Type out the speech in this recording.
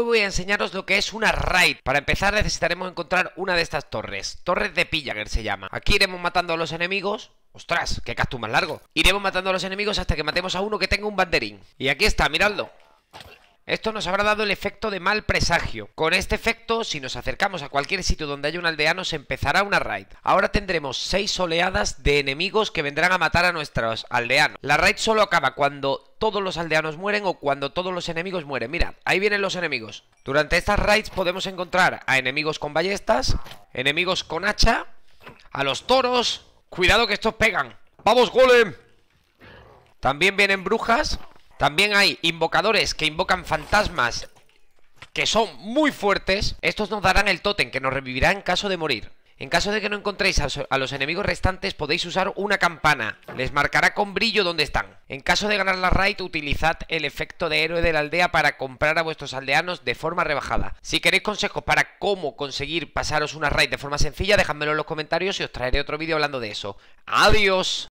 Hoy voy a enseñaros lo que es una raid. Para empezar necesitaremos encontrar una de estas torres. Torres de Pillager se llama. Aquí iremos matando a los enemigos. ¡Ostras! ¡Qué casto más largo! Iremos matando a los enemigos hasta que matemos a uno que tenga un banderín. Y aquí está, miradlo. Esto nos habrá dado el efecto de mal presagio. Con este efecto, si nos acercamos a cualquier sitio donde haya un aldeano, se empezará una raid. Ahora tendremos seis oleadas de enemigos que vendrán a matar a nuestros aldeanos. La raid solo acaba cuando todos los aldeanos mueren o cuando todos los enemigos mueren. Mira, ahí vienen los enemigos. Durante estas raids podemos encontrar a enemigos con ballestas, enemigos con hacha, a los toros. Cuidado que estos pegan. ¡Vamos, golem! También vienen brujas también hay invocadores que invocan fantasmas que son muy fuertes. Estos nos darán el tótem que nos revivirá en caso de morir. En caso de que no encontréis a, los enemigos restantes podéis usar una campana. Les marcará con brillo dónde están. En caso de ganar la raid utilizad el efecto de héroe de la aldea para comprar a vuestros aldeanos de forma rebajada. Si queréis consejos para cómo conseguir pasaros una raid de forma sencilla dejadmelo en los comentarios y os traeré otro vídeo hablando de eso. ¡Adiós!